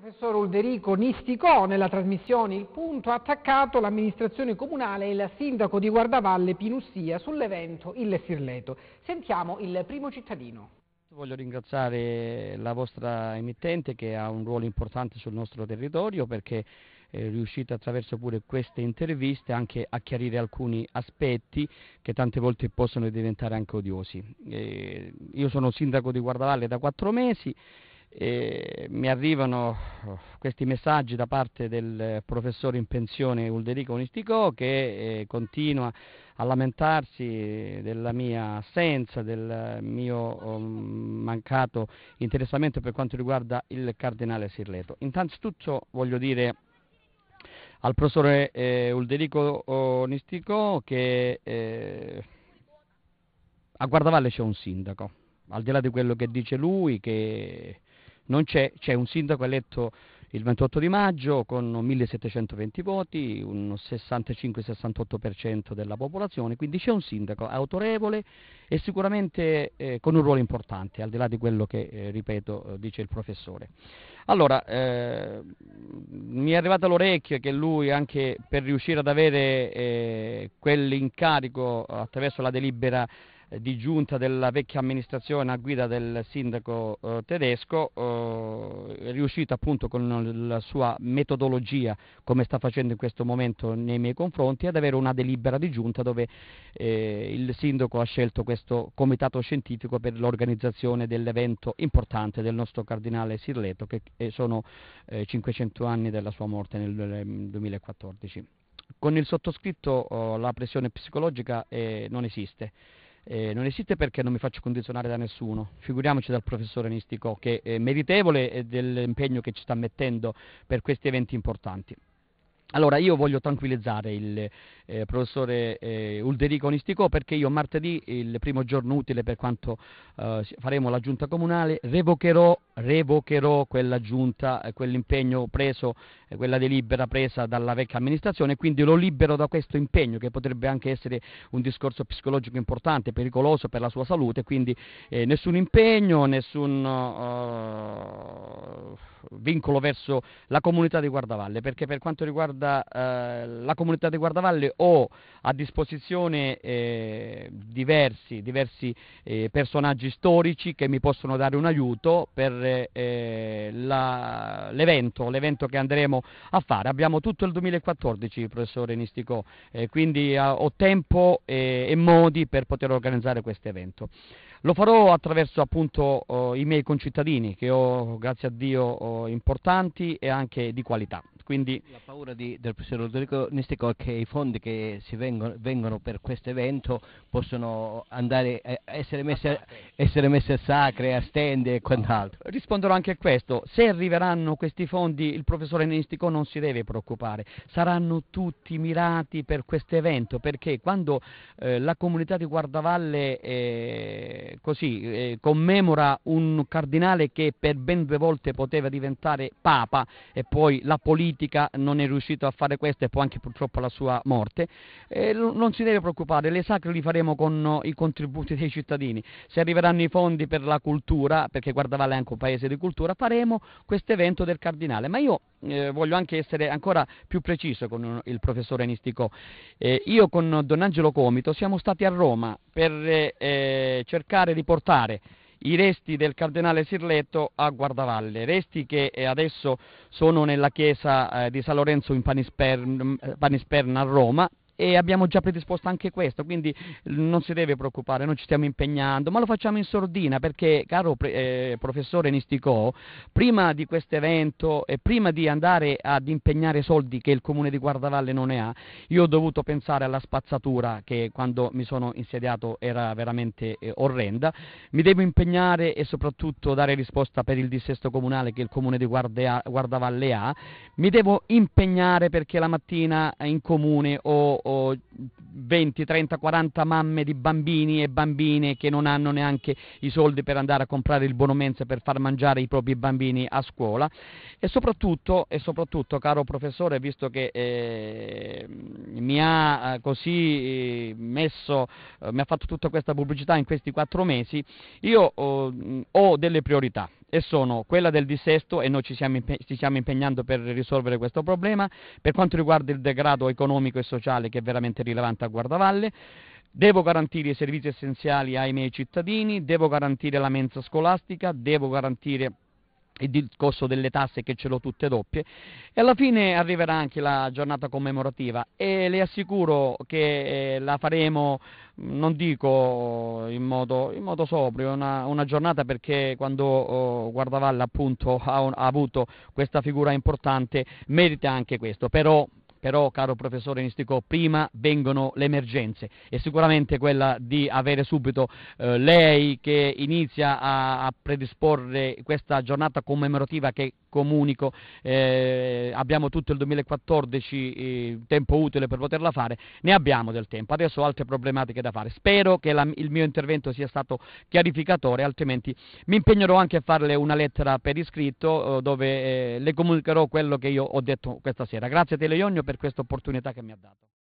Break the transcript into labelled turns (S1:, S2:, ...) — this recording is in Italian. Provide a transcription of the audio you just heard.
S1: professor Ulderico Nisticò nella trasmissione Il Punto ha attaccato l'amministrazione comunale e il sindaco di Guardavalle Pinussia sull'evento Il Sirleto. Sentiamo il primo cittadino. Voglio ringraziare la vostra emittente che ha un ruolo importante sul nostro territorio perché è eh, riuscita attraverso pure queste interviste anche a chiarire alcuni aspetti che tante volte possono diventare anche odiosi. Eh, io sono sindaco di Guardavalle da quattro mesi e mi arrivano eh, questi messaggi da parte del professore in pensione Ulderico Onisticò che eh, continua a lamentarsi della mia assenza, del mio um, mancato interessamento per quanto riguarda il cardinale Sirleto. Intanzitutto voglio dire al professore eh, Ulderico oh, Onisticò che eh, a Guardavalle c'è un sindaco, al di là di quello che dice lui, che non c'è, c'è un sindaco eletto il 28 di maggio con 1720 voti, un 65-68% della popolazione, quindi c'è un sindaco autorevole e sicuramente eh, con un ruolo importante, al di là di quello che, eh, ripeto, eh, dice il professore. Allora, eh, mi è arrivato all'orecchio che lui, anche per riuscire ad avere eh, quell'incarico attraverso la delibera eh, di giunta della vecchia amministrazione a guida del sindaco eh, tedesco, eh, è riuscito appunto con la sua metodologia, come sta facendo in questo momento nei miei confronti, ad avere una delibera di giunta dove eh, il sindaco ha scelto questo comitato scientifico per l'organizzazione dell'evento importante del nostro cardinale Sirleto, che sono 500 eh, anni della sua morte nel 2014. Con il sottoscritto oh, la pressione psicologica eh, non esiste eh, non esiste perché non mi faccio condizionare da nessuno, figuriamoci dal professore Nistico che è meritevole eh, dell'impegno che ci sta mettendo per questi eventi importanti. Allora, io voglio tranquillizzare il eh, professore eh, Ulderico Nisticò perché io martedì, il primo giorno utile per quanto eh, faremo la giunta comunale, revocherò, revocherò quella giunta, eh, quell'impegno preso, eh, quella delibera presa dalla vecchia amministrazione, quindi lo libero da questo impegno che potrebbe anche essere un discorso psicologico importante, pericoloso per la sua salute, quindi eh, nessun impegno, nessun... Uh, vincolo verso la comunità di Guardavalle, perché per quanto riguarda eh, la comunità di Guardavalle ho a disposizione eh, diversi, diversi eh, personaggi storici che mi possono dare un aiuto per eh, la, l'evento, l'evento, che andremo a fare. Abbiamo tutto il 2014, professore Nisticò, eh, quindi eh, ho tempo e modi per poter organizzare questo evento. Lo farò attraverso appunto, oh, i miei concittadini che ho, grazie a Dio, importanti e anche di qualità. Quindi, la paura di, del professor Rodrigo Nistico è che i fondi che vengono, vengono, per questo evento possono andare, eh, essere, messi a, essere messi a sacre, a stende e quant'altro. Risponderò anche a questo. Se arriveranno questi fondi il professor Nistico non si deve preoccupare, saranno tutti mirati per questo evento perché quando eh, la comunità di Guardavalle eh, così, eh, commemora un cardinale che per ben due volte poteva diventare papa e poi la politica politica non è riuscito a fare questo e poi anche purtroppo la sua morte. Eh, non si deve preoccupare, le sacre li faremo con i contributi dei cittadini. Se arriveranno i fondi per la cultura, perché Guardavale è anche un paese di cultura, faremo questo evento del cardinale. Ma io eh, voglio anche essere ancora più preciso con il professore Nisticò. Eh, io con Don Angelo Comito siamo stati a Roma per eh, eh, cercare di portare i resti del Cardenale Sirletto a Guardavalle, resti che adesso sono nella chiesa eh, di San Lorenzo in mm, Panisperna a Roma e abbiamo già predisposto anche questo, quindi non si deve preoccupare, non ci stiamo impegnando, ma lo facciamo in sordina perché, caro eh, professore Nisticò, prima di questo evento e prima di andare ad impegnare soldi che il comune di Guardavalle non ne ha, io ho dovuto pensare alla spazzatura che quando mi sono insediato era veramente eh, orrenda, mi devo impegnare e soprattutto dare risposta per il dissesto comunale che il comune di Guardia, Guardavalle ha, mi devo impegnare perché la mattina in comune ho o 20, 30, 40 mamme di bambini e bambine che non hanno neanche i soldi per andare a comprare il bonomense per far mangiare i propri bambini a scuola e soprattutto, e soprattutto caro professore visto che eh, mi ha eh, così eh, messo eh, mi ha fatto tutta questa pubblicità in questi quattro mesi io eh, ho delle priorità e sono quella del dissesto e noi ci siamo, impe- ci stiamo impegnando per risolvere questo problema, per quanto riguarda il degrado economico e sociale che è veramente rilevante a Guardavalle, Devo garantire i servizi essenziali ai miei cittadini, devo garantire la mensa scolastica, devo garantire il discorso delle tasse che ce l'ho tutte doppie e alla fine arriverà anche la giornata commemorativa e le assicuro che eh, la faremo non dico in modo, in modo sobrio una, una, giornata perché quando oh, Guardavalla appunto ha, ha avuto questa figura importante merita anche questo però però, caro professore Nistico, prima vengono le emergenze e sicuramente quella di avere subito eh, lei che inizia a, a, predisporre questa giornata commemorativa che comunico, eh, abbiamo tutto il 2014 eh, tempo utile per poterla fare, ne abbiamo del tempo, adesso ho altre problematiche da fare. Spero che la, il mio intervento sia stato chiarificatore, altrimenti mi impegnerò anche a farle una lettera per iscritto eh, dove eh, le comunicherò quello che io ho detto questa sera. Grazie Teleionio per questa opportunità che mi ha dato.